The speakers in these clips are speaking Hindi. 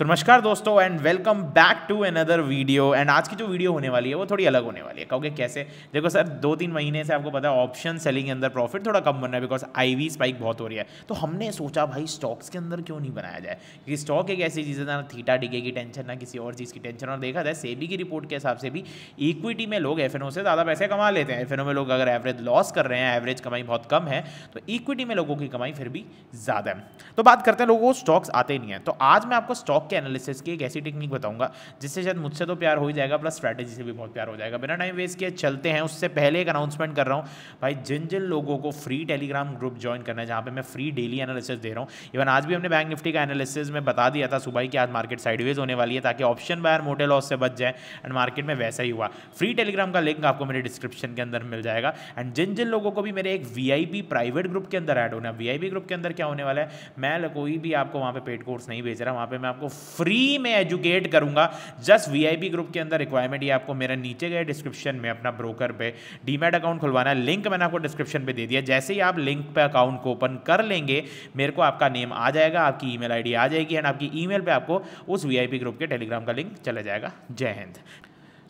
तो नमस्कार दोस्तों and welcome back to another video and आज की जो वीडियो होने वाली है वो थोड़ी अलग होने वाली है कहोगे कैसे देखो सर दो तीन महीने से आपको पता है ऑप्शन सेलिंग के अंदर प्रॉफिट थोड़ा कम बन रहा है बिकॉज आईवी स्पाइक बहुत हो रही है तो हमने सोचा भाई स्टॉक्स के अंदर क्यों नहीं बनाया जाए क्योंकि स्टॉक एक ऐसी चीज़ है ना थीटा डीके की टेंशन ना किसी और चीज़ की टेंशन और देखा जाए सेबी की रिपोर्ट के हिसाब से भी इक्विटी में लोग एफ से ज़्यादा पैसे कमा लेते हैं एफ में लोग अगर एवरेज लॉस कर रहे हैं एवरेज कमाई बहुत कम है तो इक्विटी में लोगों की कमाई फिर भी ज़्यादा है तो बात करते हैं लोगों को स्टॉक्स आते नहीं हैं तो आज मैं आपको स्टॉक के एनालिसिस की एक ऐसी टेक्निक बताऊंगा जिससे शायद मुझसे तो प्यार हो ही जाएगा प्लस स्ट्रैटेजी से भी बहुत प्यार हो जाएगा बिना टाइम वेस्ट किए चलते हैं उससे पहले एक अनाउंसमेंट कर रहा हूँ भाई जिन जिन लोगों को फ्री टेलीग्राम ग्रुप ज्वाइन करना है जहाँ पर मैं फ्री डेली एनालिसिस दे रहा हूँ इवन आज भी हमने बैंक निफ्टी का एनालिसिस में बता दिया था सुबह की आज मार्केट साइडवेज होने वाली है ताकि ऑप्शन बायर मोटे लॉस से बच जाए एंड मार्केट में वैसा ही हुआ फ्री टेलीग्राम का लिंक आपको मेरे डिस्क्रिप्शन के अंदर मिल जाएगा एंड जिन जिन लोगों को भी मेरे एक वीआईपी प्राइवेट ग्रुप के अंदर ऐड होना है वीआईपी ग्रुप के अंदर क्या होने वाला है मैं कोई भी आपको वहां पे पेड कोर्स नहीं भेज रहा वहां पे मैं आपको फ्री में एजुकेट करूंगा जस्ट वीआईपी ग्रुप के अंदर रिक्वायरमेंट ये आपको मेरा नीचे गए डिस्क्रिप्शन में अपना ब्रोकर पे डीमेट अकाउंट खुलवाना लिंक मैंने आपको डिस्क्रिप्शन पे दे दिया जैसे ही आप लिंक पे अकाउंट को ओपन कर लेंगे मेरे को आपका नेम आ जाएगा आपकी ईमेल आईडी आ जाएगी एंड आपकी ईमेल पे आपको उस वीआईपी ग्रुप के टेलीग्राम का लिंक चला जाएगा जय हिंद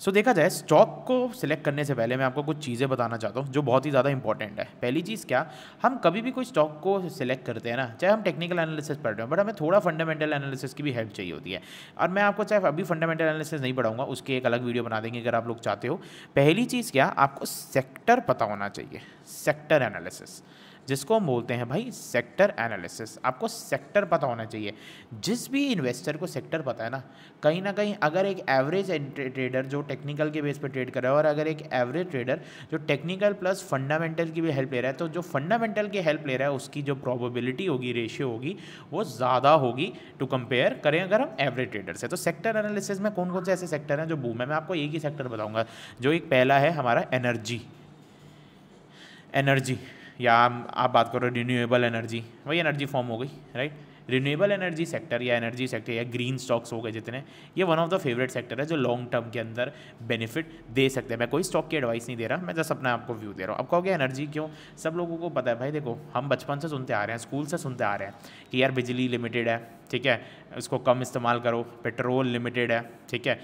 सो so, देखा जाए स्टॉक को सिलेक्ट करने से पहले मैं आपको कुछ चीज़ें बताना चाहता हूँ जो बहुत ही ज़्यादा इंपॉर्टेंट है पहली चीज़ क्या हम कभी भी कोई स्टॉक को सिलेक्ट करते हैं ना चाहे हम टेक्निकल एनालिसिस पढ़ रहे हो बट हमें थोड़ा फंडामेंटल एनालिसिस की भी हेल्प चाहिए होती है और मैं आपको चाहे अभी फंडामेंटल एनालिसिस नहीं पढ़ाऊंगा उसकी एक अलग वीडियो बना देंगे अगर आप लोग चाहते हो पहली चीज़ क्या आपको सेक्टर पता होना चाहिए सेक्टर एनालिसिस जिसको हम बोलते हैं भाई सेक्टर एनालिसिस आपको सेक्टर पता होना चाहिए जिस भी इन्वेस्टर को सेक्टर पता है ना कहीं ना कहीं अगर एक एवरेज ट्रेडर जो टेक्निकल के बेस पर ट्रेड कर रहा है और अगर एक एवरेज ट्रेडर जो टेक्निकल प्लस फंडामेंटल की भी हेल्प ले रहा है तो जो फंडामेंटल की हेल्प ले रहा है उसकी जो प्रॉबिलिटी होगी रेशियो होगी वो ज़्यादा होगी टू कंपेयर करें अगर हम एवरेज ट्रेडर से तो सेक्टर एनालिसिस में कौन कौन से ऐसे सेक्टर हैं जो बूम है मैं आपको एक ही सेक्टर बताऊंगा जो एक पहला है हमारा एनर्जी एनर्जी या आप बात करो रिन्यूएबल एनर्जी वही एनर्जी फॉर्म हो गई राइट रिन्यूएबल एनर्जी सेक्टर या एनर्जी सेक्टर या ग्रीन स्टॉक्स हो गए जितने ये one of the favourite sector है जो लॉन्ग टर्म के अंदर बेनिफिट दे सकते हैं मैं कोई स्टॉक की एडवाइस नहीं दे रहा मैं जस्ट अपना आपको व्यू दे रहा हूँ आपको क्या एनर्जी क्यों सब लोगों को पता है भाई देखो हम बचपन से सुनते आ रहे हैं स्कूल से सुनते आ रहे हैं कि यार बिजली लिमिटेड है ठीक है उसको कम इस्तेमाल करो पेट्रोल लिमिटेड है ठीक है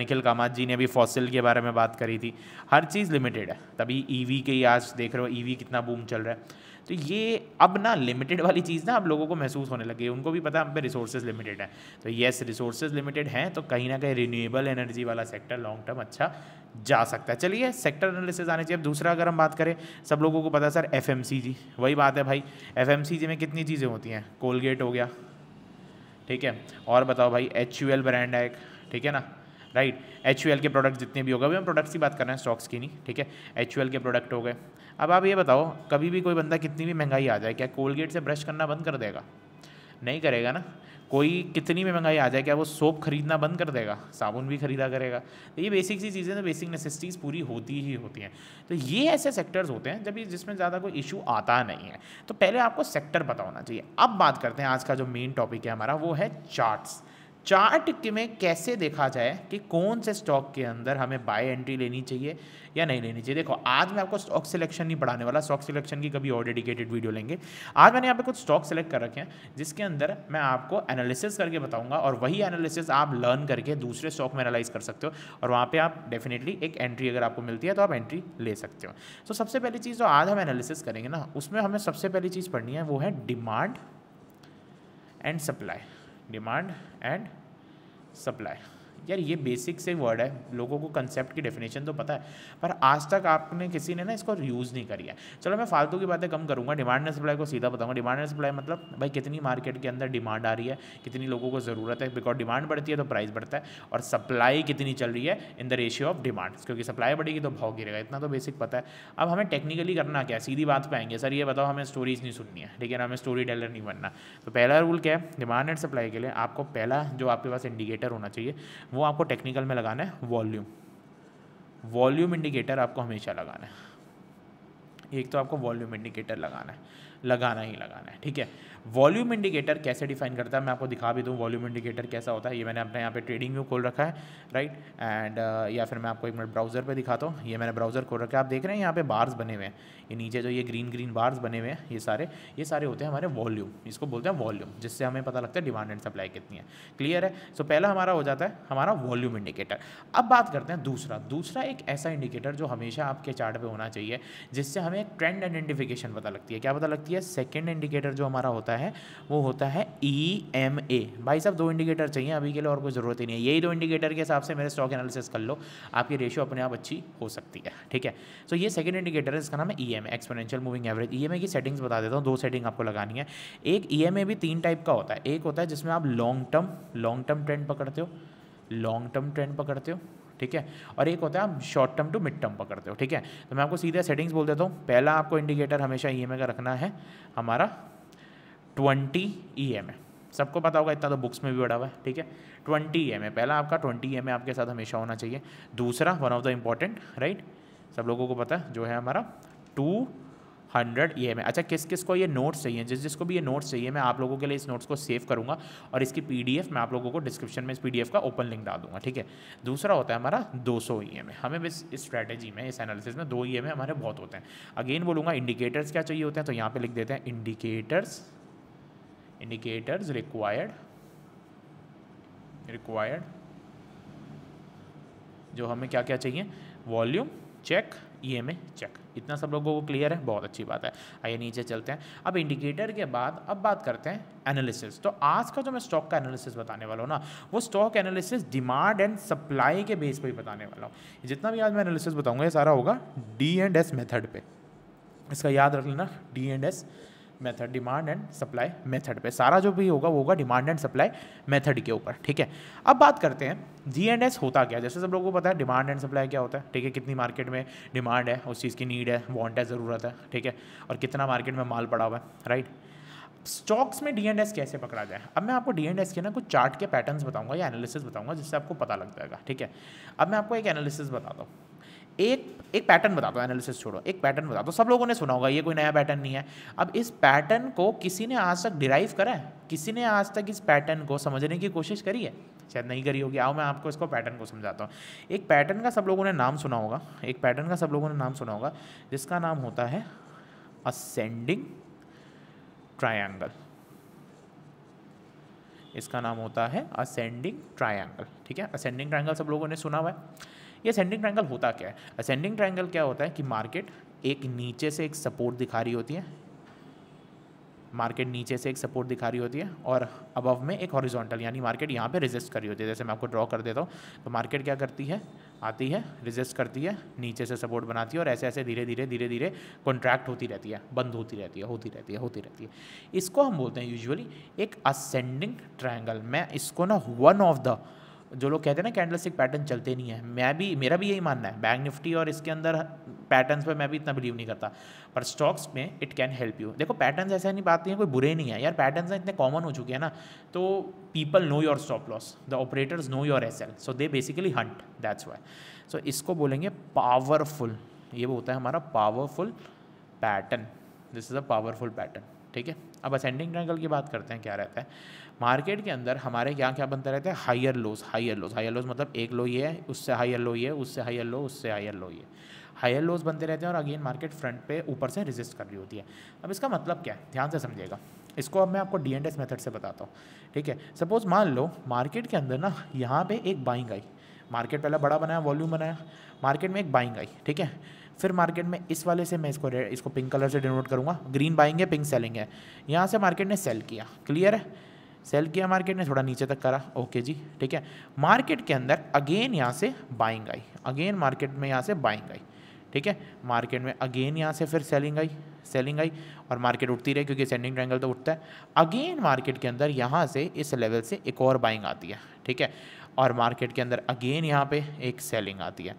निखिल कामत जी ने भी फॉसिल के बारे में बात करी थी हर चीज़ लिमिटेड है तभी ईवी e के ही आज देख रहे हो ईवी e कितना बूम चल रहा है तो ये अब ना लिमिटेड वाली चीज़ ना अब लोगों को महसूस होने लगी उनको भी पता हम पे रिसोर्सेज लिमिटेड है तो येस रिसोर्सेज लिमिटेड हैं तो कहीं ना कहीं रिन्यूएबल एनर्जी वाला सेक्टर लॉन्ग टर्म अच्छा जा सकता है चलिए सेक्टर एनालिसिस आने चाहिए अब दूसरा अगर हम बात करें सब लोगों को पता सर एफ वही बात है भाई एफ में कितनी चीज़ें होती हैं कोलगेट हो गया ठीक है और बताओ भाई एच ब्रांड है एक ठीक है ना राइट एच के प्रोडक्ट जितने भी हो गए अभी हम प्रोडक्ट्स की बात कर रहे हैं स्टॉक्स की नहीं ठीक है एच के प्रोडक्ट हो गए अब आप ये बताओ कभी भी कोई बंदा कितनी भी महंगाई आ जाए क्या कोलगेट से ब्रश करना बंद कर देगा नहीं करेगा ना कोई कितनी भी महंगाई आ जाए क्या वो सोप खरीदना बंद कर देगा साबुन भी खरीदा करेगा तो ये बेसिक सी चीज़ें तो बेसिक नेसेसिटीज़ पूरी होती ही होती हैं तो ये ऐसे सेक्टर्स होते हैं जब जिसमें ज़्यादा कोई इशू आता नहीं है तो पहले आपको सेक्टर पता होना चाहिए अब बात करते हैं आज का जो मेन टॉपिक है हमारा वो है चार्ट्स चार्ट के में कैसे देखा जाए कि कौन से स्टॉक के अंदर हमें बाय एंट्री लेनी चाहिए या नहीं लेनी चाहिए देखो आज मैं आपको स्टॉक सिलेक्शन नहीं पढ़ाने वाला स्टॉक सिलेक्शन की कभी और डेडिकेटेड वीडियो लेंगे आज मैंने यहाँ पे कुछ स्टॉक सेलेक्ट कर रखे हैं जिसके अंदर मैं आपको एनालिसिस करके बताऊंगा और वही एनालिसिस आप लर्न करके दूसरे स्टॉक में एनालाइज कर सकते हो और वहाँ पर आप डेफिनेटली एक एंट्री अगर आपको मिलती है तो आप एंट्री ले सकते हो तो सबसे पहली चीज़ जो आज हम एनालिसिस करेंगे ना उसमें हमें सबसे पहली चीज़ पढ़नी है वो है demand and supply demand and supply यार ये बेसिक से वर्ड है लोगों को कंसेप्ट की डेफिनेशन तो पता है पर आज तक आपने किसी ने ना इसको यूज़ नहीं करी है चलो मैं फालतू की बातें कम करूँगा डिमांड एंड सप्लाई को सीधा बताऊँगा डिमांड एंड सप्लाई मतलब भाई कितनी मार्केट के अंदर डिमांड आ रही है कितनी लोगों को ज़रूरत है बिकॉज डिमांड बढ़ती है तो प्राइस बढ़ता है और सप्लाई कितनी चल रही है in the ratio of demand क्योंकि सप्लाई बढ़ेगी तो भाव गिरेगा इतना तो बेसिक पता है अब हमें टेक्निकली करना क्या सीधी बात पर आएंगे सर ये बताओ हमें स्टोरीज नहीं सुननी है लेकिन हमें स्टोरी टेलर नहीं बनना तो पहला रूल क्या है डिमांड एंड सप्लाई के लिए आपको पहला जो आपके पास इंडिकेटर होना चाहिए वो आपको टेक्निकल में लगाना है वॉल्यूम वॉल्यूम इंडिकेटर आपको हमेशा लगाना है एक तो आपको वॉल्यूम इंडिकेटर लगाना है लगाना ही लगाना है ठीक है वॉल्यूम इंडिकेटर कैसे डिफाइन करता है मैं आपको दिखा भी दूँ वॉल्यूम इंडिकेटर कैसा होता है ये मैंने अपने यहाँ पे ट्रेडिंग व्यू खोल रखा है राइट एंड uh, या फिर मैं आपको एक मिनट ब्राउज़र पे दिखाता हूँ ये मैंने ब्राउज़र खोल रखा है आप देख रहे हैं यहाँ पे बार्स बने हुए हैं ये नीचे जो ये ग्रीन ग्रीन बार्स बने हुए हैं ये सारे ये सारे होते हैं हमारे वॉल्यूम इसको बोलते हैं वॉल्यूम जिससे हमें पता लगता है डिमांड एंड सप्लाई कितनी है क्लियर है सो so, पहला हमारा हो जाता है हमारा वॉल्यूम इंडिकेटर अब बात करते हैं दूसरा दूसरा एक ऐसा इंडिकेटर जो हमेशा आपके चार्ट होना चाहिए जिससे हमें ट्रेंड आइडेंटिफिकेशन पता लगती है क्या पता लगती है होती है सेकेंड इंडिकेटर जो हमारा होता है वो होता है ई एम ए भाई साहब दो इंडिकेटर चाहिए अभी के लिए और कोई ज़रूरत ही नहीं है यही दो इंडिकेटर के हिसाब से मेरे स्टॉक एनालिसिस कर लो आपकी रेशियो अपने आप अच्छी हो सकती है ठीक है सो ये सेकेंड इंडिकेटर है इसका नाम है E M exponential moving average E M A की सेटिंग्स बता देता हूँ दो सेटिंग आपको लगानी है एक ई एम ए भी तीन टाइप का होता है एक होता है जिसमें आप long term long term trend पकड़ते हो लॉन्ग टर्म ट्रेंड पकड़ते हो ठीक है और एक होता है आप short term to mid term पकड़ते हो ठीक है तो मैं आपको सीधे सेटिंग्स बोल देता हूँ पहला आपको इंडिकेटर हमेशा ई का रखना है हमारा ट्वेंटी ई सबको पता होगा इतना तो बुक्स में भी बढ़ा हुआ है ठीक है ट्वेंटी ई पहला आपका ट्वेंटी ई आपके साथ हमेशा होना चाहिए दूसरा one of the important right सब लोगों को पता है जो है हमारा टू हंड्रेड ई एम अच्छा किस किस को ये नोट्स चाहिए जिस जिसको भी ये नोट्स चाहिए मैं आप लोगों के लिए इस नोट्स को सेव करूँगा और इसकी पी मैं आप लोगों को डिस्क्रिप्शन में इस पी का ओपन लिंक डाल दूँगा ठीक है दूसरा होता है हमारा दो सौ हमें इस स्ट्रैटेजी में इस एनालिसिस में दो ई हमारे बहुत होते हैं अगेन बोलूँगा इंडिकेटर्स क्या चाहिए होते हैं तो यहाँ पर लिख देते हैं इंडिकेटर्स इंडिकेटर्स रिक्वायर्ड रिक्वायर्ड जो हमें क्या क्या चाहिए volume check E M A check इतना सब लोगों को क्लियर है बहुत अच्छी बात है आइए नीचे चलते हैं अब इंडिकेटर के बाद अब बात करते हैं एनालिसिस तो आज का जो मैं स्टॉक का एनालिसिस बताने वाला हूँ ना वो stock analysis demand and supply के बेस पर ही बताने वाला हूँ जितना भी आज मैं एनालिसिस बताऊँगा ये सारा होगा डी एंड एस मेथड पर इसका याद रख लेना D and S method demand and supply method पे सारा जो भी होगा वो होगा डिमांड एंड सप्लाई मेथड के ऊपर ठीक है अब बात करते हैं जी एंड एस होता क्या जैसे सब लोगों को पता है डिमांड एंड सप्लाई क्या होता है ठीक है कितनी मार्केट में डिमांड है उस चीज़ की नीड है वांट है ज़रूरत है ठीक है और कितना मार्केट में माल पड़ा हुआ है राइट स्टॉक्स में डी एंड एस कैसे पकड़ा जाए अब मैं आपको डी एंड एस के ना कुछ चार्ट के पैटर्न्स बताऊंगा या एनालिसिस बताऊंगा जिससे आपको पता लग जाएगा ठीक है अब मैं आपको एक एनालिसिस बताता हूँ एक एक पैटर्न बता दो एनालिसिस छोड़ो एक पैटर्न बता दो सब लोगों ने सुना होगा ये कोई नया पैटर्न नहीं है अब इस पैटर्न को किसी ने आज तक डिराइव करा है किसी ने आज तक इस पैटर्न को समझने की कोशिश करी है शायद नहीं करी होगी आओ मैं आपको इसको पैटर्न को समझाता हूँ एक पैटर्न का सब लोगों ने नाम सुना होगा एक पैटर्न का सब लोगों ने नाम सुना होगा जिसका नाम होता है असेंडिंग ट्रायंगल इसका नाम होता है असेंडिंग ट्रायंगल ठीक है असेंडिंग ट्रायंगल सब लोगों ने सुना हुआ है ये असेंडिंग ट्रायंगल होता क्या है असेंडिंग ट्रायंगल क्या होता है कि मार्केट एक नीचे से एक सपोर्ट दिखा रही होती है मार्केट नीचे से एक सपोर्ट दिखा रही होती है और अबव में एक हॉरिजॉन्टल यानी मार्केट यहाँ पे रिजिस्ट कर रही होती है जैसे मैं आपको ड्रॉ कर देता हूँ तो मार्केट क्या करती है आती है रिजिस्ट करती है नीचे से सपोर्ट बनाती है और ऐसे ऐसे धीरे धीरे धीरे धीरे कॉन्ट्रैक्ट होती रहती है बंद होती रहती है होती रहती है होती रहती है इसको हम बोलते हैं यूजुअली एक असेंडिंग ट्रायंगल मैं इसको ना वन ऑफ द जो लोग कहते हैं ना कैंडल स्टिक पैटर्न चलते नहीं है मैं भी मेरा भी यही मानना है बैंक निफ्टी और इसके अंदर पैटर्न्स पर मैं भी इतना बिलीव नहीं करता पर स्टॉक्स में इट कैन हेल्प यू देखो पैटर्न ऐसे नहीं बात नहीं है कोई बुरे नहीं है यार पैटर्न इतने कॉमन हो चुके हैं ना तो people know your stop loss the operators know your S L so they basically hunt that's why so इसको बोलेंगे पावरफुल ये वो होता है हमारा powerful pattern this is a powerful pattern ठीक है अब असेंडिंग ट्रैंगल की बात करते हैं क्या रहता है मार्केट के अंदर हमारे यहाँ क्या बनता रहता है higher lows higher lows higher lows मतलब एक लो ये है उससे हायर लो ये उससे हायर लो उससे हायर लो ये हायर लोस बनते रहते हैं और अगेन मार्केट फ्रंट पे ऊपर से रिजिस्ट कर रही होती है अब इसका मतलब क्या है ध्यान से समझिएगा इसको अब मैं आपको डी एंड एस मेथड से बताता हूँ ठीक है सपोज मान लो मार्केट के अंदर ना यहाँ पे एक बाइंग आई मार्केट पहले बड़ा बनाया वॉल्यूम बनाया मार्केट में एक बाइंग आई ठीक है फिर मार्केट में इस वाले से मैं इसको रेड इसको पिंक कलर से डिनोट करूँगा ग्रीन बाइंग है पिंक सेलिंग है यहाँ से मार्केट ने सेल किया क्लियर है सेल किया मार्केट ने थोड़ा नीचे तक करा ओके जी ठीक है मार्केट के अंदर अगेन यहाँ से बाइंग आई अगेन मार्केट में यहाँ से बाइंग आई ठीक है मार्केट में अगेन यहाँ से फिर सेलिंग आई सेलिंग आई और मार्केट उठती रही क्योंकि सेंडिंग ट्रैंगल तो उठता है अगेन मार्केट के अंदर यहाँ से इस लेवल से एक और बाइंग आती है ठीक है और मार्केट के अंदर अगेन यहाँ पे एक सेलिंग आती है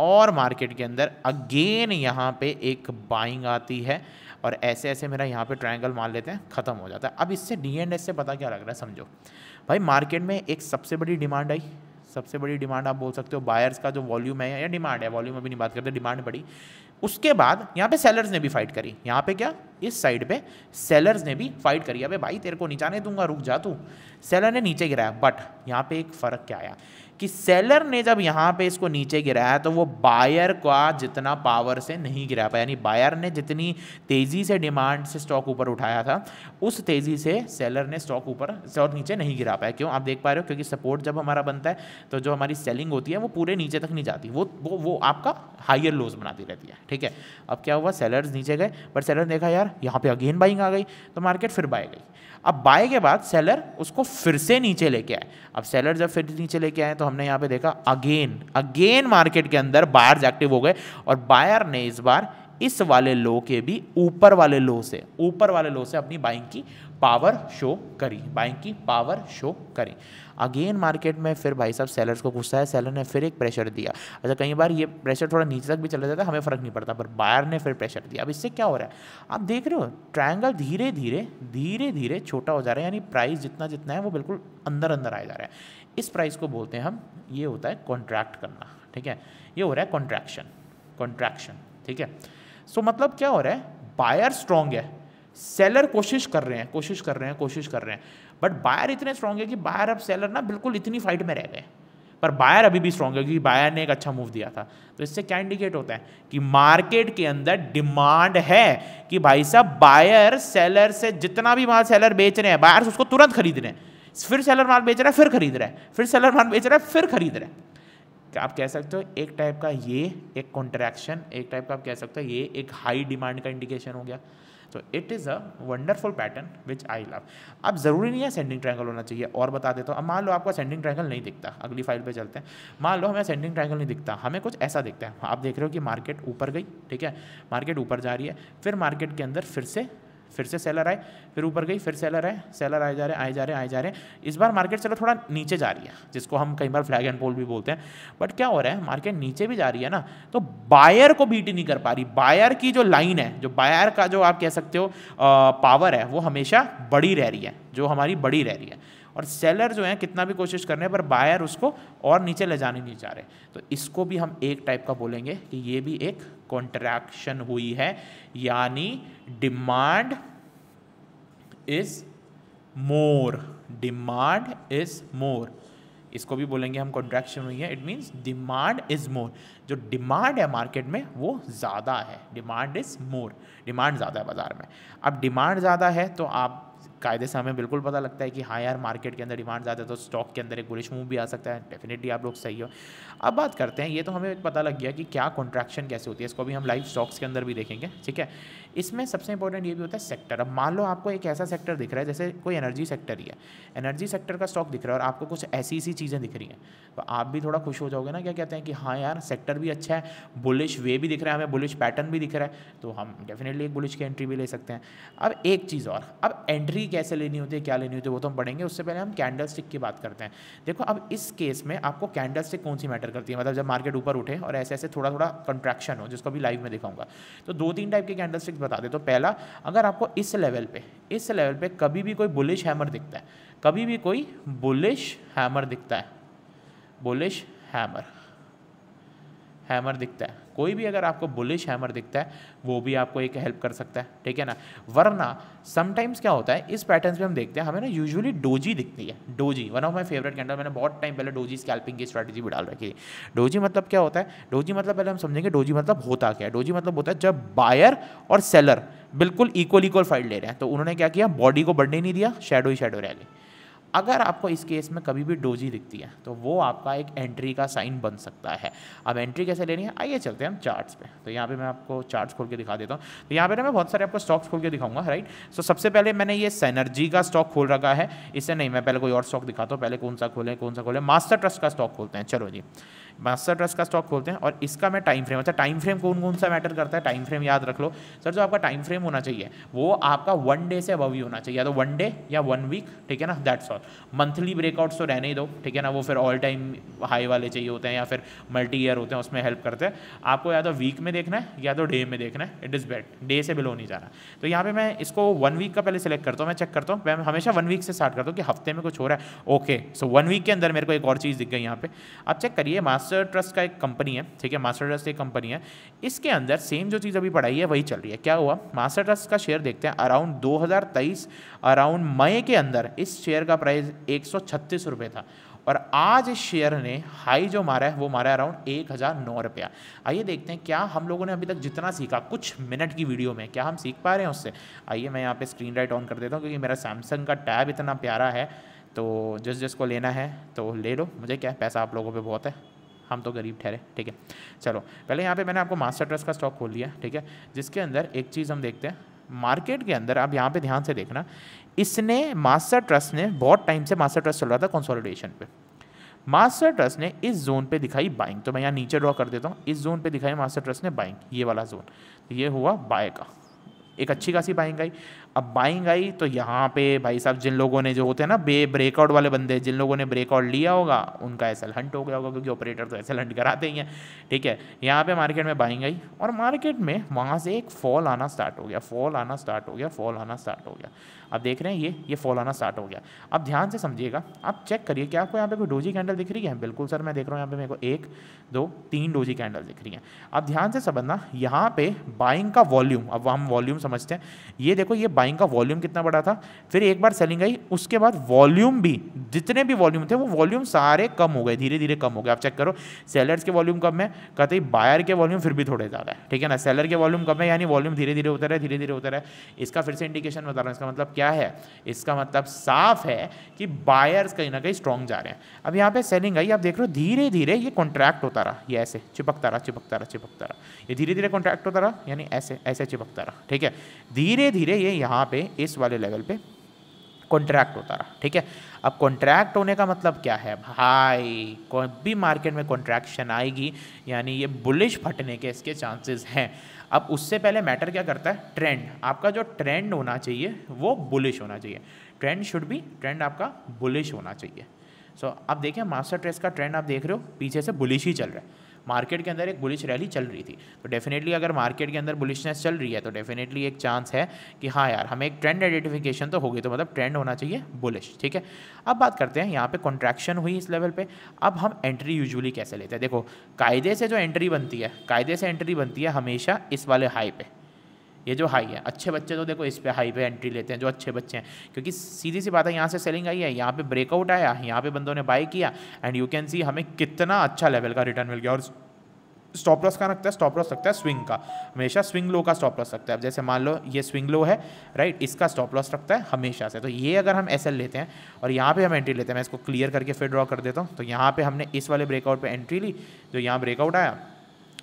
और मार्केट के अंदर अगेन यहाँ पे एक बाइंग आती है और ऐसे ऐसे मेरा यहाँ पे ट्रायंगल मान लेते हैं ख़त्म हो जाता है अब इससे डी एंड एस से पता क्या लग रहा है समझो भाई मार्केट में एक सबसे बड़ी डिमांड आई सबसे बड़ी डिमांड आप बोल सकते हो बायर्स का जो वॉल्यूम है या डिमांड है वॉल्यूम अभी नहीं बात करते डिमांड बड़ी उसके बाद यहाँ पे सेलर्स ने भी फाइट करी यहाँ पे क्या इस साइड पे सेलर्स ने भी फाइट करी अबे भाई तेरे को नीचा नहीं दूंगा रुक जा तू सेलर ने नीचे गिराया बट यहाँ पे एक फ़र्क क्या आया कि सेलर ने जब यहाँ पे इसको नीचे गिराया तो वो बायर का जितना पावर से नहीं गिरा पाया यानी बायर ने जितनी तेज़ी से डिमांड से स्टॉक ऊपर उठाया था उस तेज़ी से सेलर ने स्टॉक ऊपर स्टॉक नीचे नहीं गिरा पाया क्यों आप देख पा रहे हो क्योंकि सपोर्ट जब हमारा बनता है तो जो हमारी सेलिंग होती है वो पूरे नीचे तक नहीं जाती वो वो वो आपका हाइयर लोज बनाती रहती है ठीक है अब क्या हुआ सेलर्स नीचे गए पर सेलर ने देखा यार यहाँ पर अगेन बाइंग आ गई तो मार्केट फिर बाई गई अब बाय के बाद सेलर उसको फिर से नीचे लेके आए अब सेलर जब फिर नीचे लेके आए तो हमने यहाँ पे देखा अगेन अगेन मार्केट के अंदर बायर्स एक्टिव हो गए और बायर ने इस बार इस वाले लो के भी ऊपर वाले लो से ऊपर वाले लो से अपनी बाइंग की पावर शो करी बाइंग की पावर शो करी अगेन मार्केट में फिर भाई साहब सेलर्स को गुस्सा है सेलर ने फिर एक प्रेशर दिया अच्छा कई बार ये प्रेशर थोड़ा नीचे तक भी चला जाता है हमें फ़र्क नहीं पड़ता पर बायर ने फिर प्रेशर दिया अब इससे क्या हो रहा है आप देख रहे हो ट्रायंगल धीरे धीरे धीरे धीरे छोटा हो जा रहा है यानी प्राइस जितना जितना है वो बिल्कुल अंदर अंदर आया जा रहा है इस प्राइस को बोलते हैं हम ये होता है कॉन्ट्रैक्ट करना ठीक है ये हो रहा है कॉन्ट्रैक्शन कॉन्ट्रैक्शन ठीक है सो so, मतलब क्या हो रहा है बायर स्ट्रांग है सेलर कोशिश कर रहे हैं कोशिश कर रहे हैं कोशिश कर रहे हैं बट बायर इतने स्ट्रांग है कि बायर अब सेलर ना बिल्कुल इतनी फाइट में रह गए पर बायर अभी भी स्ट्रॉन्ग है क्योंकि बायर ने एक अच्छा मूव दिया था तो इससे क्या इंडिकेट होता है कि मार्केट के अंदर डिमांड है कि भाई साहब बायर सेलर से जितना भी माल सेलर बेच रहे हैं बायर उसको तुरंत खरीद रहे हैं फिर सेलर माल बेच रहा है फिर खरीद रहा है फिर सेलर माल बेच रहा है फिर खरीद रहे हैं आप कह सकते हो एक टाइप का ये एक कॉन्ट्रैक्शन एक टाइप का आप कह सकते हो ये एक हाई डिमांड का इंडिकेशन हो गया तो it is a wonderful pattern which I love अब ज़रूरी नहीं है सेंडिंग ट्रायंगल होना चाहिए और बता देता हूँ अब मान लो आपको सेंडिंग ट्रायंगल नहीं दिखता अगली फाइल पे चलते हैं मान लो हमें सेंडिंग ट्रायंगल नहीं दिखता हमें कुछ ऐसा दिखता है आप देख रहे हो कि मार्केट ऊपर गई ठीक है मार्केट ऊपर जा रही है फिर मार्केट के अंदर फिर से फिर से सेलर आए फिर ऊपर गई फिर सेलर आए सेलर आए जा रहे आए जा रहे आए जा रहे इस बार मार्केट चलो थोड़ा नीचे जा रही है जिसको हम कई बार फ्लैग एंड पोल भी बोलते हैं बट क्या हो रहा है मार्केट नीचे भी जा रही है ना तो बायर को बीट नहीं कर पा रही बायर की जो लाइन है जो बायर का जो आप कह सकते हो आ, पावर है वो हमेशा बड़ी रह रही है जो हमारी बड़ी रह रही है और सेलर जो है कितना भी कोशिश कर रहे हैं पर बायर उसको और नीचे ले जाने नहीं जा रहे तो इसको भी हम एक टाइप का बोलेंगे कि ये भी एक कॉन्ट्रैक्शन हुई है यानी demand is more demand is more इसको भी बोलेंगे हम कॉन्ट्रैक्शन हुई है it means demand is more जो डिमांड है मार्केट में वो ज़्यादा है डिमांड इज मोर डिमांड ज़्यादा है बाज़ार में अब डिमांड ज़्यादा है तो आप कायदे से हमें बिल्कुल पता लगता है कि हाँ यार मार्केट के अंदर डिमांड ज़्यादा है तो स्टॉक के अंदर एक बुलिश मूव भी आ सकता है डेफिनेटली आप लोग सही हो अब बात करते हैं ये तो हमें पता लग गया कि क्या कॉन्ट्रैक्शन कैसे होती है इसको भी हम लाइव स्टॉक्स के अंदर भी देखेंगे ठीक है इसमें सबसे इंपॉर्टेंट ये भी होता है सेक्टर अब मान लो आपको एक ऐसा सेक्टर दिख रहा है जैसे कोई एनर्जी सेक्टर ही है एनर्जी सेक्टर का स्टॉक दिख रहा है और आपको कुछ ऐसी ऐसी चीज़ें दिख रही हैं तो आप भी थोड़ा खुश हो जाओगे ना क्या कहते हैं कि हाँ यार सेक्टर भी अच्छा है बुलिश वे भी दिख रहा है हमें बुलिश पैटर्न भी दिख रहा है तो हम डेफिनेटली एक बुलिश की एंट्री भी ले सकते हैं अब एक चीज़ और अब एंट्री एंट्री कैसे लेनी होती है क्या लेनी होती है वो तो हम पढ़ेंगे उससे पहले हम कैंडल स्टिक की बात करते हैं देखो अब इस केस में आपको कैंडल स्टिक कौन सी मैटर करती है मतलब जब मार्केट ऊपर उठे और ऐसे ऐसे थोड़ा थोड़ा कंट्रैक्शन हो जिसको अभी लाइव में दिखाऊंगा तो दो तीन टाइप के कैंडल स्टिक्स बता दे तो पहला अगर आपको इस लेवल पर इस लेवल पर कभी भी कोई बुलिश हैमर दिखता है कभी भी कोई बुलिश हैमर दिखता है बुलिश हैमर हैमर दिखता है कोई भी अगर आपको बुलिश हैमर दिखता है वो भी आपको एक हेल्प कर सकता है ठीक है ना वरना समटाइम्स क्या होता है इस पैटर्न्स में हम देखते हैं हमें ना यूजुअली डोजी दिखती है doji one of my favourite candle मैंने बहुत टाइम पहले डोजी स्कैल्पिंग की स्ट्रैटेजी भी डाल रखी थी डोजी मतलब क्या होता है डोजी मतलब पहले हम समझेंगे डोजी मतलब होता क्या है डोजी मतलब होता है जब बायर और सेलर बिल्कुल इक्वल इक्वल फाइट ले रहे हैं तो उन्होंने क्या किया बॉडी को बढ़ने नहीं दिया शेडो ही शेडो रह गई अगर आपको इस केस में कभी भी डोजी दिखती है तो वो आपका एक एंट्री का साइन बन सकता है अब एंट्री कैसे लेनी है आइए चलते हैं हम चार्ट्स पे तो यहाँ पे मैं आपको चार्ट्स खोल के दिखा देता हूँ तो यहाँ पे ना मैं बहुत सारे आपको स्टॉक्स खोल के दिखाऊंगा राइट सो so, सबसे पहले मैंने ये सैनर्जी का स्टॉक खोल रखा है इससे नहीं मैं पहले कोई और स्टॉक दिखाता हूँ पहले कौन सा खोलें कौन सा खोलें मास्टर ट्रस्ट का स्टॉक खोलते हैं चलो जी मास्टर ट्रस्ट का स्टॉक खोलते हैं और इसका मैं टाइम फ्रेम अच्छा टाइम फ्रेम कौन कौन सा मैटर करता है टाइम फ्रेम याद रख लो सर जो आपका टाइम फ्रेम होना चाहिए वो आपका वन डे से अबव ही होना चाहिए या तो वन डे या वन वीक ठीक है ना दैट्स ऑल मंथली ब्रेकआउट्स तो रहने ही दो ठीक है ना वो फिर ऑल टाइम हाई वाले चाहिए होते हैं या फिर मल्टी ईयर होते हैं उसमें हेल्प करते हैं आपको या तो वीक में देखना है या तो डे में देखना है इट इज़ बेट डे से बिलो नहीं जाना तो यहाँ पर मैं इसको वन वीक का पहले सेलेक्ट करता हूँ मैं चेक करता हूँ मैं हमेशा वन वीक से स्टार्ट करता हूँ कि हफ्ते में कुछ हो रहा है ओके सो वन वीक के अंदर मेरे को एक और चीज़ दिख गई यहाँ पे आप चेक करिए मास्क मास्टर ट्रस्ट का एक कंपनी है ठीक है मास्टर ट्रस्ट एक कंपनी है इसके अंदर सेम जो चीज़ अभी पढ़ाई है वही चल रही है क्या हुआ मास्टर ट्रस्ट का शेयर देखते हैं अराउंड 2023 अराउंड मई के अंदर इस शेयर का प्राइस एक रुपये था और आज इस शेयर ने हाई जो मारा है वो मारा है अराउंड एक हज़ार नौ रुपया आइए देखते हैं क्या हम लोगों ने अभी तक जितना सीखा कुछ मिनट की वीडियो में क्या हम सीख पा रहे हैं उससे आइए मैं यहाँ पे स्क्रीन राइट ऑन कर देता हूँ क्योंकि मेरा सैमसंग का टैब इतना प्यारा है तो जिस जिसको लेना है तो ले लो मुझे क्या है पैसा आप लोगों पर बहुत है हम तो गरीब ठहरे ठीक है चलो पहले यहाँ पे मैंने आपको मास्टर ट्रस्ट का स्टॉक खोल लिया ठीक है जिसके अंदर एक चीज़ हम देखते हैं मार्केट के अंदर आप यहाँ पे ध्यान से देखना इसने मास्टर ट्रस्ट ने बहुत टाइम से मास्टर ट्रस्ट चल रहा था कंसोलिडेशन पे मास्टर ट्रस्ट ने इस जोन पे दिखाई बाइंग तो मैं यहाँ नीचे ड्रॉ कर देता हूँ इस जोन पे दिखाई मास्टर ट्रस्ट ने बाइंग ये वाला जोन ये हुआ बाय का एक अच्छी खासी बाइंग आई अब बाइंग आई तो यहाँ पे भाई साहब जिन लोगों ने जो होते हैं ना बे ब्रेकआउट वाले बंदे जिन लोगों ने ब्रेकआउट लिया होगा उनका एसएल हंट हो गया होगा क्योंकि ऑपरेटर तो एसएल हंट कराते ही हैं ठीक है यहाँ पे मार्केट में बाइंग आई और मार्केट में वहाँ से एक फॉल आना स्टार्ट हो गया फॉल आना स्टार्ट हो गया फॉल आना स्टार्ट हो गया अब देख रहे हैं ये ये फॉल आना स्टार्ट हो गया अब ध्यान से समझिएगा आप चेक करिए कि आपको यहाँ पे कोई डोजी कैंडल दिख रही है बिल्कुल सर मैं देख रहा हूँ यहाँ पे मेरे को एक दो तीन डोजी कैंडल दिख रही है अब ध्यान से समझना यहाँ पे बाइंग का वॉल्यूम अब हम वॉल्यूम समझते हैं ये देखो ये बाइंग का वॉल्यूम कितना बड़ा था फिर एक बार सेलिंग आई उसके बाद वॉल्यूम भी जितने भी वॉल्यूम थे वो वॉल्यूम सारे कम हो गए धीरे धीरे कम हो गए आप चेक करो सेलर्स के वॉल्यूम कम है कहते हैं बायर के वॉल्यूम फिर भी थोड़े ज़्यादा है ठीक है ना सेलर के वॉल्यूम कम है यानी वॉल्यूम धीरे धीरे उतर है धीरे धीरे उतर है इसका फिर से इंडिकेशन बता रहा हूँ इसका मतलब क्या है इसका मतलब साफ है कि बायर्स कहीं ना कहीं स्ट्रॉन्ग जा रहे हैं अब यहाँ पर सेलिंग आई आप देख रहे हो धीरे धीरे ये कॉन्ट्रैक्ट होता रहा ये ऐसे चिपकता रहा चिपकता रहा चिपकता रहा ये धीरे धीरे कॉन्ट्रैक्ट होता रहा यानी ऐसे ऐसे चिपकता रहा ठीक है धीरे धीरे ये यहाँ यहाँ पे इस वाले लेवल पे कॉन्ट्रैक्ट होता रहा ठीक है अब कॉन्ट्रैक्ट होने का मतलब क्या है भाई कोई भी मार्केट में कॉन्ट्रैक्शन आएगी यानी ये बुलिश फटने के इसके चांसेस हैं अब उससे पहले मैटर क्या करता है ट्रेंड आपका जो ट्रेंड होना चाहिए वो बुलिश होना चाहिए ट्रेंड शुड भी ट्रेंड आपका बुलिश होना चाहिए सो so, आप देखिए मास्टर ट्रेस का ट्रेंड आप देख रहे हो पीछे से बुलिश ही चल रहा है मार्केट के अंदर एक बुलिश रैली चल रही थी तो डेफिनेटली अगर मार्केट के अंदर बुलिशनेस चल रही है तो डेफिनेटली एक चांस है कि हाँ यार हमें एक ट्रेंड आइडेंटिफिकेशन तो होगी तो मतलब ट्रेंड होना चाहिए बुलिश ठीक है अब बात करते हैं यहाँ पे कॉन्ट्रैक्शन हुई इस लेवल पे अब हम एंट्री यूजुअली कैसे लेते हैं देखो कायदे से जो एंट्री बनती है कायदे से एंट्री बनती है हमेशा इस वाले हाई पे ये जो हाई है अच्छे बच्चे तो देखो इस पर हाई पे एंट्री लेते हैं जो अच्छे बच्चे हैं क्योंकि सीधी सी बात है यहाँ से सेलिंग आई है यहाँ पे ब्रेकआउट आया यहाँ पे बंदों ने बाई किया एंड यू कैन सी हमें कितना अच्छा लेवल का रिटर्न मिल गया और स्टॉप लॉस का रखता है स्टॉप लॉस रखता है स्विंग का हमेशा स्विंग लो का स्टॉप लॉस रखता है अब जैसे मान लो ये स्विंग लो है राइट इसका स्टॉप लॉस रखता है हमेशा से तो ये अगर हम एस लेते हैं और यहाँ पे हम एंट्री लेते हैं मैं इसको क्लियर करके फिर ड्रॉ कर देता हूँ तो यहाँ पे हमने इस वाले ब्रेकआउट पे एंट्री ली जो यहाँ ब्रेकआउट आया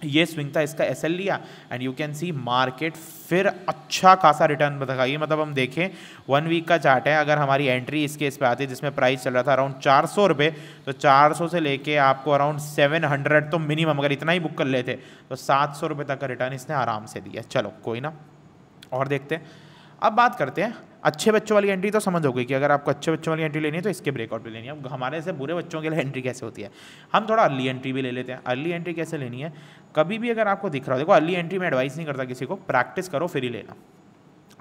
ये स्विंग था इसका एस लिया and you can see market फिर अच्छा खासा रिटर्न बताइए मतलब हम देखें वन वीक का चार्ट है अगर हमारी एंट्री इसके इस पे आती है जिसमें प्राइस चल रहा था अराउंड चार सौ रुपये तो चार सौ से लेके आपको अराउंड सेवन हंड्रेड तो मिनिमम अगर इतना ही बुक कर लेते तो सात सौ रुपये तक का रिटर्न इसने आराम से दिया चलो कोई ना और देखते हैं अब बात करते हैं अच्छे बच्चों वाली एंट्री तो समझ हो गई कि अगर आपको अच्छे बच्चों वाली एंट्री लेनी है तो इसके ब्रेकआउट भी लेनी है अब हमारे से बुरे बच्चों के लिए एंट्री कैसे होती है हम थोड़ा अर्ली एंट्री भी ले लेते हैं अर्ली एंट्री कैसे लेनी है कभी भी अगर आपको दिख रहा हो देखो अर्ली एंट्री में एडवाइस नहीं करता किसी को प्रैक्टिस करो फिर ही लेना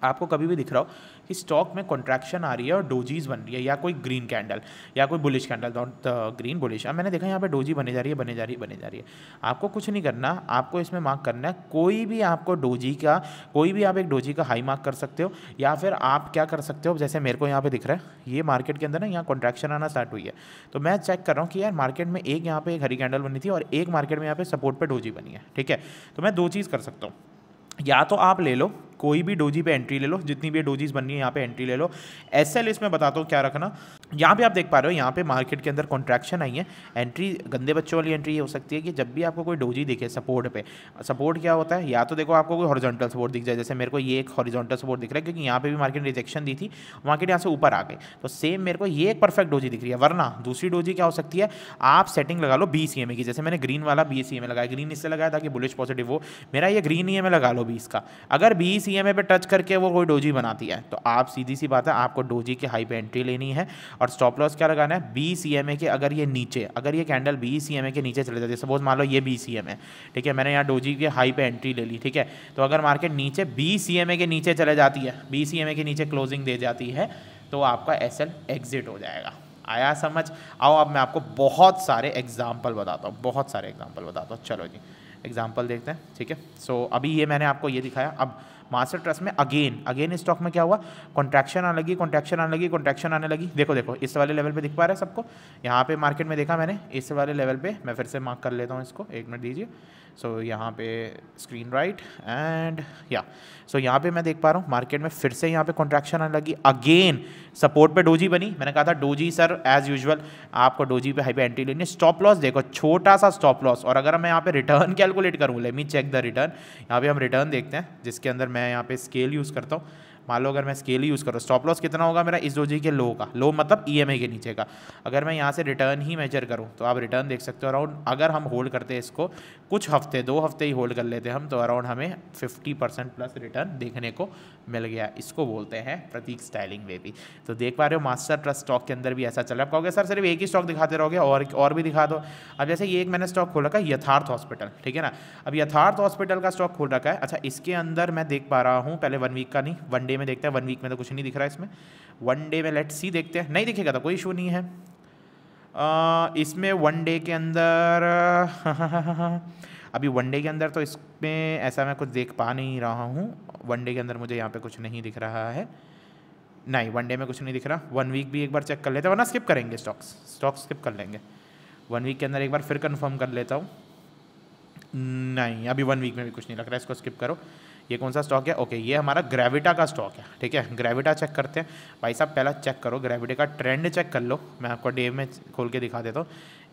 आपको कभी भी दिख रहा हो कि स्टॉक में कॉन्ट्रैक्शन आ रही है और डोजीज बन रही है या कोई ग्रीन कैंडल या कोई bullish candle not green bullish अब मैंने देखा यहाँ पे डोजी बने जा रही है बने जा रही है बने जा रही है आपको कुछ नहीं करना आपको इसमें मार्क करना है कोई भी आपको डोजी का कोई भी आप एक डोजी का हाई मार्क कर सकते हो या फिर आप क्या कर सकते हो जैसे मेरे को यहाँ पर दिख रहा है ये मार्केट के अंदर ना यहाँ कॉन्ट्रैक्शन आना स्टार्ट हुई है तो मैं चेक कर रहा हूँ कि यार मार्केट में एक यहाँ पर एक हरी कैंडल बनी थी और एक मार्केट में यहाँ पर सपोर्ट पर डोजी बनी है ठीक है तो मैं दो चीज़ कर सकता हूँ या तो आप ले लो कोई भी डोजी पे एंट्री ले लो जितनी भी डोजीज बननी है यहाँ पे एंट्री ले लो एस एल इसमें बताता हूँ क्या रखना यहाँ पे आप देख पा रहे हो यहाँ पे मार्केट के अंदर कॉन्ट्रैक्शन आई है एंट्री गंदे बच्चों वाली एंट्री ये हो सकती है कि जब भी आपको कोई डोजी दिखे सपोर्ट पे सपोर्ट क्या होता है या तो देखो आपको कोई हॉरिजॉन्टल सपोर्ट दिख जाए जैसे मेरे को ये एक हॉरिजॉन्टल सपोर्ट दिख रहा है क्योंकि यहाँ पे भी मार्केट रिजेक्शन दी थी मार्केट यहाँ से ऊपर आ गई तो सेम मेरे को ये एक परफेक्ट डोजी दिख रही है वरना दूसरी डोजी क्या हो सकती है आप सेटिंग लगा लो बीस ई की जैसे मैंने ग्रीन वाला बीस ई लगाया ग्रीन इससे लगाया था कि बुलिश पॉजिटिव हो मेरा ये ग्रीन ई e लगा लो बीस का अगर बीस ई पे टच करके वो कोई डोजी बनाती है तो आप सीधी सी बात है आपको डोजी के हाई पे एंट्री लेनी है और स्टॉप लॉस क्या लगाना है बी सी एम ए के अगर ये नीचे अगर ये candle B C M A के नीचे चले जाते सपोज मान लो ये बी सी एम ए ठीक है मैंने यहाँ डोजी के हाई पे एंट्री ले ली ठीक है तो अगर मार्केट नीचे बी सी एम ए के नीचे चले जाती है बी सी एम ए के नीचे क्लोजिंग दे जाती है तो आपका एस एल एग्जिट हो जाएगा आया समझ आओ अब मैं आपको बहुत सारे एग्जाम्पल बताता हूँ बहुत सारे एग्जाम्पल बताता हूँ चलो जी एग्जाम्पल देखते हैं ठीक है सो अभी ये मैंने आपको ये दिखाया अब मास्टर ट्रस्ट में अगेन अगेन स्टॉक में क्या हुआ कॉन्ट्रैक्शन आने लगी कॉन्ट्रैक्शन आने लगी कॉन्ट्रैक्शन आने लगी देखो देखो इस वाले लेवल पे दिख पा रहा है सबको यहाँ पे मार्केट में देखा मैंने इस वाले लेवल पे मैं फिर से मार्क कर लेता हूँ इसको एक मिनट दीजिए सो so, यहाँ पे स्क्रीन राइट एंड या सो यहाँ पे मैं देख पा रहा हूँ मार्केट में फिर से यहाँ पे कॉन्ट्रैक्शन आने लगी अगेन सपोर्ट पे डोजी बनी मैंने कहा था डोजी सर एज यूजुअल आपको डोजी पे हाई पे एंट्री लेनी स्टॉप लॉस देखो छोटा सा स्टॉप लॉस और अगर मैं यहाँ पे रिटर्न कैलकुलेट करूँ ले मी चेक द रिटर्न यहाँ पे हम रिटर्न देखते हैं जिसके अंदर मैं यहाँ पे स्केल यूज़ करता हूँ मान लो अगर मैं स्केल यूज़ करूँ स्टॉप लॉस कितना होगा मेरा इस डोजी के लो का लो मतलब ई e के नीचे का अगर मैं यहाँ से रिटर्न ही मेजर करूँ तो आप रिटर्न देख सकते हो अराउंड अगर हम होल्ड करते हैं इसको कुछ हफ्ते दो हफ्ते ही होल्ड कर लेते हम तो अराउंड हमें फिफ्टी प्लस रिटर्न देखने को मिल गया इसको बोलते हैं प्रतीक स्टाइलिंग वे भी तो देख पा रहे हो मास्टर ट्रस्ट स्टॉक के अंदर भी ऐसा चल रहा है कहोगे सर सिर्फ एक ही स्टॉक दिखाते रहोगे और और भी दिखा दो अब जैसे ये एक मैंने स्टॉक खोल रखा है यथार्थ हॉस्पिटल ठीक है ना अब यथार्थ हॉस्पिटल का स्टॉक खोल रखा है अच्छा इसके अंदर मैं देख पा रहा हूँ पहले वन वीक का नहीं वन डे में देखते हैं वन वीक में तो कुछ नहीं दिख रहा है इसमें वन डे में लेट सी देखते हैं नहीं दिखेगा तो कोई इशू नहीं है आ, इसमें वन डे के अंदर अभी वन डे के अंदर तो इसमें ऐसा मैं कुछ देख पा नहीं रहा हूँ वन डे के अंदर मुझे यहाँ पे कुछ नहीं दिख रहा है नहीं वन डे में कुछ नहीं दिख रहा वन वीक भी एक बार चेक कर लेते हैं वरना स्किप करेंगे स्टॉक्स स्टॉक्स स्किप कर लेंगे वन वीक के अंदर एक बार फिर कंफर्म कर लेता हूँ नहीं अभी वन वीक में भी कुछ नहीं लग रहा है इसको स्किप करो ये कौन सा स्टॉक है ओके ये हमारा ग्रेविटा का स्टॉक है ठीक है ग्रेविटा चेक करते हैं भाई साहब पहला चेक करो ग्रेविटा का ट्रेंड चेक कर लो मैं आपको डे में खोल के दिखा देता हूँ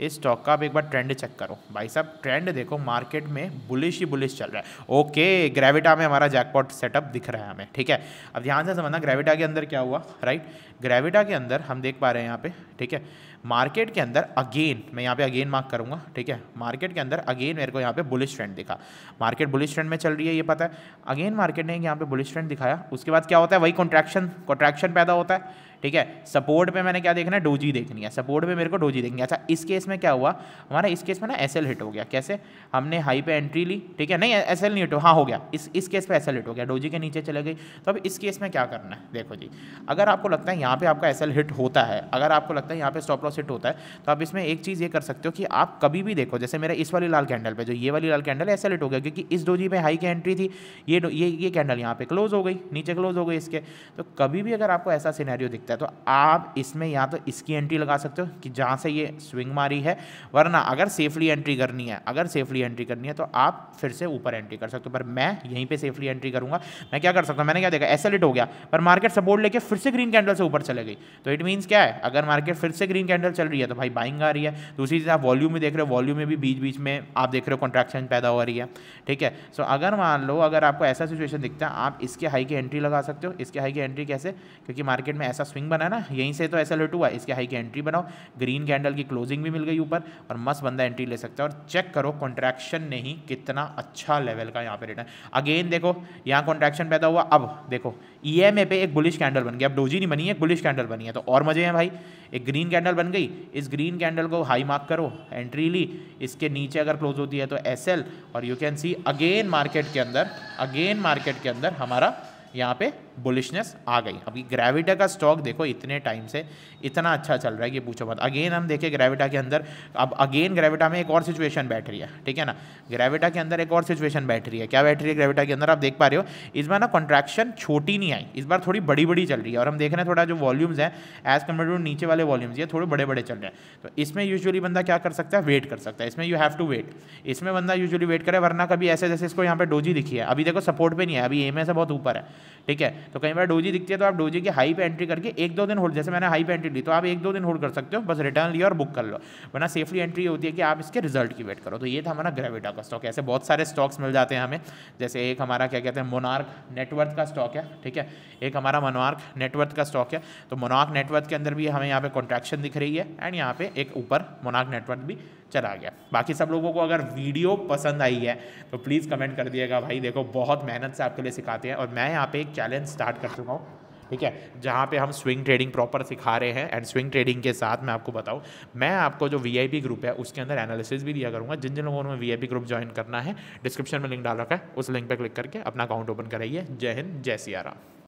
इस स्टॉक का आप एक बार ट्रेंड चेक करो भाई साहब ट्रेंड देखो मार्केट में बुलिश ही बुलिश चल रहा है ओके ग्रेविटा में हमारा जैकपॉट सेटअप दिख रहा है हमें ठीक है अब ध्यान से समझना ग्रेविटा के अंदर क्या हुआ राइट ग्रेविटा के अंदर हम देख पा रहे हैं यहाँ पे ठीक है मार्केट के अंदर अगेन मैं यहाँ पे अगेन मार्क करूँगा ठीक है मार्केट के अंदर अगेन मेरे को यहाँ पे बुलिश ट्रेंड दिखा मार्केट बुलिश ट्रेंड में चल रही है ये पता है अगेन मार्केट ने यहाँ पे बुलिश ट्रेंड दिखाया उसके बाद क्या होता है वही कॉन्ट्रैक्शन कॉन्ट्रैक्शन पैदा होता है ठीक है सपोर्ट पे मैंने क्या देखना है डोजी देखनी है सपोर्ट पे मेरे को डोजी देखनी है अच्छा इस केस में क्या हुआ हमारा इस केस में ना एस हिट हो गया कैसे हमने हाई पे एंट्री ली ठीक है नहीं एस नहीं हिट हो हाँ हो गया इस इस केस पे एस हिट हो गया डोजी के नीचे चले गई तो अब इस केस में क्या करना है देखो जी अगर आपको लगता है यहाँ पर आपका एस हिट होता है अगर आपको लगता है यहाँ पर स्टॉप लॉस हिट होता है तो आप इसमें एक चीज़ ये कर सकते हो कि आप कभी भी देखो जैसे मेरे इस वाली लाल कैंडल पर जो ये वाली लाल कैंडल है एस हिट हो गया क्योंकि इस डोजी में हाई की एंट्री थी ये ये ये कैंडल यहाँ पे क्लोज हो गई नीचे क्लोज हो गई इसके तो कभी भी अगर आपको ऐसा सीनारी दिखता सकता है तो आप इसमें या तो इसकी एंट्री लगा सकते हो कि जहाँ से ये स्विंग मारी है वरना अगर सेफली एंट्री करनी है अगर सेफली एंट्री करनी है तो आप फिर से ऊपर एंट्री कर सकते हो पर मैं यहीं पर सेफली एंट्री करूँगा मैं क्या कर सकता हूँ मैंने क्या देखा एसलेट हो गया पर मार्केट सपोर्ट लेके फिर से ग्रीन कैंडल से ऊपर चले गई तो इट मीन्स क्या है अगर मार्केट फिर से ग्रीन कैंडल चल रही है तो भाई बाइंग आ रही है दूसरी चीज़ आप वॉल्यूम में देख रहे हो वॉल्यूम में भी बीच बीच में आप देख रहे हो कॉन्ट्रैक्शन पैदा हो रही है ठीक है सो अगर मान लो अगर आपको ऐसा सिचुएशन दिखता है आप इसके हाई की एंट्री लगा सकते हो इसके हाई की एंट्री कैसे क्योंकि मार्केट में ऐसा स्विंग बनाना यहीं से तो ऐसा लेट हुआ इसके हाई की एंट्री बनाओ ग्रीन कैंडल की क्लोजिंग भी मिल गई ऊपर और मस्त बंदा एंट्री ले सकता है और चेक करो कॉन्ट्रैक्शन ने ही कितना अच्छा लेवल का यहाँ पे रिटर्न अगेन देखो यहाँ कॉन्ट्रैक्शन पैदा हुआ अब देखो ई एम ए पे एक बुलिश कैंडल बन गया अब डोजी नहीं बनी है बुलिश कैंडल बनी है तो और मजे हैं भाई एक ग्रीन कैंडल बन गई इस ग्रीन कैंडल को हाई मार्क करो एंट्री ली इसके नीचे अगर क्लोज होती है तो एस एल और you can see again market के अंदर अगेन मार्केट के अंदर हमारा यहाँ पे बुलिशनेस आ गई अभी ग्रेविटा का स्टॉक देखो इतने टाइम से इतना अच्छा चल रहा है कि पूछो मत अगेन हम देखें ग्रेविटा के अंदर अब अगेन ग्रेविटा में एक और सिचुएशन बैठ रही है ठीक है ना ग्रेविटा के अंदर एक और सिचुएशन बैठ रही है क्या बैठ रही है ग्रेविटा के अंदर आप देख पा रहे हो इस बार ना कॉन्ट्रैक्शन छोटी नहीं आई इस बार थोड़ी बड़ी बड़ी चल रही है और हम देख रहे हैं थोड़ा जो वॉल्यूम्स हैं एज कम्पेयर टू नीचे वाले वॉल्यूम्स ये थोड़े बड़े बड़े चल रहे हैं तो इसमें यूजअली बंदा क्या कर सकता है वेट कर सकता है इसमें यू हैव टू वेट इसमें बंदा यूजली वेट करे वरना कभी ऐसे जैसे इसको यहाँ पर डोजी दिखी है अभी देखो सपोर्ट पर नहीं है अभी एम से बहुत ऊपर है ठीक है तो कई बार डोजी दिखती है तो आप डोजी की हाई पे एंट्री करके एक दो दिन होल्ड जैसे मैंने हाई पे एंट्री ली तो आप एक दो दिन होल्ड कर सकते हो बस रिटर्न लिया और बुक कर लो वरना सेफली एंट्री होती है कि आप इसके रिजल्ट की वेट करो तो ये था हमारा ग्रेविटा का स्टॉक ऐसे बहुत सारे स्टॉक्स मिल जाते हैं हमें जैसे एक हमारा क्या कहते हैं मोनार्क नेटवर्थ का स्टॉक है ठीक है एक हमारा मोनार्क नेटवर्थ का स्टॉक है तो मोनार्क नेटवर्थ के अंदर भी हमें यहाँ पे कॉन्ट्रैक्शन दिख रही है एंड यहाँ पे एक ऊपर मोनार्क नेटवर्थ भी चला गया बाकी सब लोगों को अगर वीडियो पसंद आई है तो प्लीज़ कमेंट कर दिएगा भाई देखो बहुत मेहनत से आपके लिए सिखाते हैं और मैं यहाँ पे एक चैलेंज स्टार्ट कर चुका हूँ ठीक है जहाँ पे हम स्विंग ट्रेडिंग प्रॉपर सिखा रहे हैं एंड स्विंग ट्रेडिंग के साथ मैं आपको बताऊँ मैं आपको जो वी ग्रुप है उसके अंदर एनालिसिस भी दिया करूँगा जिन जिन लोगों ने वी ग्रुप ज्वाइन करना है डिस्क्रिप्शन में लिंक डाल रखा है उस लिंक पर क्लिक करके अपना अकाउंट ओपन कराइए जय हिंद जय सिया राम